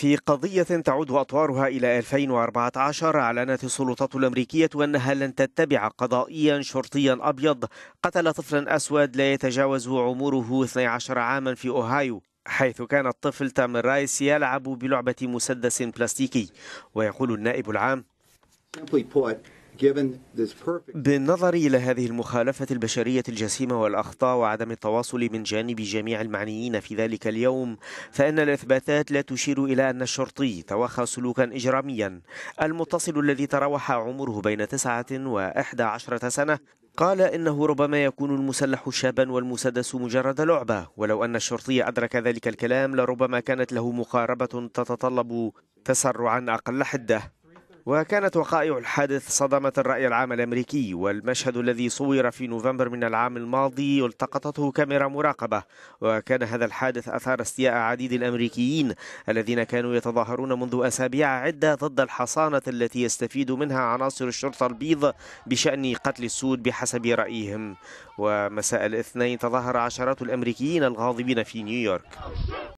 في قضية تعود أطوارها إلى 2014 أعلنت السلطات الأمريكية أنها لن تتبع قضائيا شرطيا أبيض قتل طفلا أسود لا يتجاوز عمره 12 عاما في أوهايو حيث كان الطفل تامر رايس يلعب بلعبة مسدس بلاستيكي ويقول النائب العام بالنظر إلى هذه المخالفة البشرية الجسيمة والأخطاء وعدم التواصل من جانب جميع المعنيين في ذلك اليوم فإن الإثباتات لا تشير إلى أن الشرطي توخى سلوكا إجراميا المتصل الذي تراوح عمره بين تسعة وإحدى عشرة سنة قال إنه ربما يكون المسلح شابا والمسدس مجرد لعبة ولو أن الشرطي أدرك ذلك الكلام لربما كانت له مقاربة تتطلب تسرعا أقل حدة وكانت وقائع الحادث صدمت الرأي العام الأمريكي والمشهد الذي صور في نوفمبر من العام الماضي التقطته كاميرا مراقبة وكان هذا الحادث أثار استياء عديد الأمريكيين الذين كانوا يتظاهرون منذ أسابيع عدة ضد الحصانة التي يستفيد منها عناصر الشرطة البيض بشأن قتل السود بحسب رأيهم ومساء الاثنين تظاهر عشرات الأمريكيين الغاضبين في نيويورك